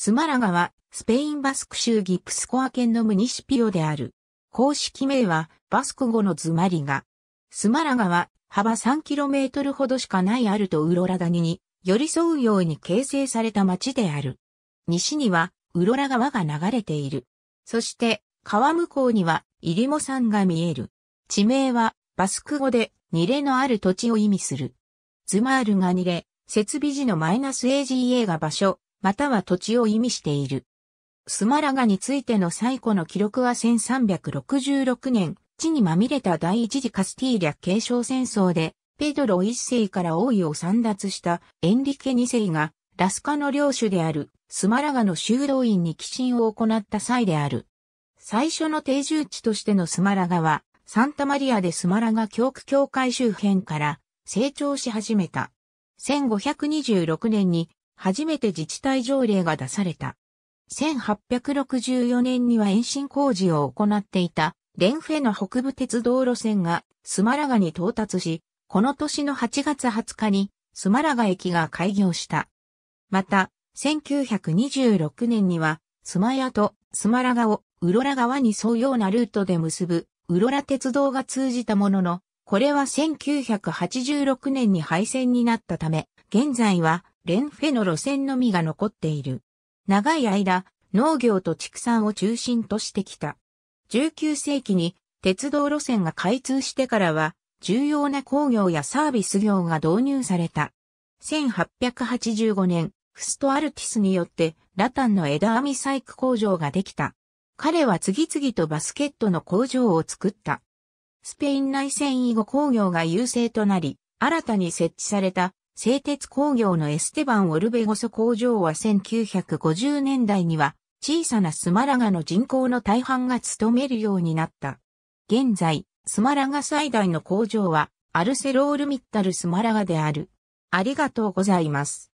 スマラガは、スペインバスク州ギプスコア県のムニシピオである。公式名は、バスク語のズマリガ。スマラガは、幅 3km ほどしかないアルトウロラ谷に、寄り添うように形成された町である。西には、ウロラ川が流れている。そして、川向こうには、イリモ山が見える。地名は、バスク語で、ニレのある土地を意味する。ズマールがニレ、設備時のマイナス AGA が場所、または土地を意味している。スマラガについての最古の記録は1366年、地にまみれた第一次カスティーリャ継承戦争で、ペドロ一世から王位を散奪したエンリケ二世が、ラスカの領主であるスマラガの修道院に寄進を行った際である。最初の定住地としてのスマラガは、サンタマリアでスマラガ教区教会周辺から成長し始めた。1526年に初めて自治体条例が出された。1864年には延伸工事を行っていた、レンフェの北部鉄道路線がスマラガに到達し、この年の8月20日にスマラガ駅が開業した。また、1926年には、スマヤとスマラガをウロラ川に沿うようなルートで結ぶウロラ鉄道が通じたものの、これは1986年に廃線になったため、現在はレンフェの路線のみが残っている。長い間、農業と畜産を中心としてきた。19世紀に鉄道路線が開通してからは、重要な工業やサービス業が導入された。1885年、フストアルティスによってラタンの枝編み細工工場ができた。彼は次々とバスケットの工場を作った。スペイン内戦以後工業が優勢となり、新たに設置された製鉄工業のエステバン・オルベゴソ工場は1950年代には小さなスマラガの人口の大半が務めるようになった。現在、スマラガ最大の工場はアルセロールミッタルスマラガである。ありがとうございます。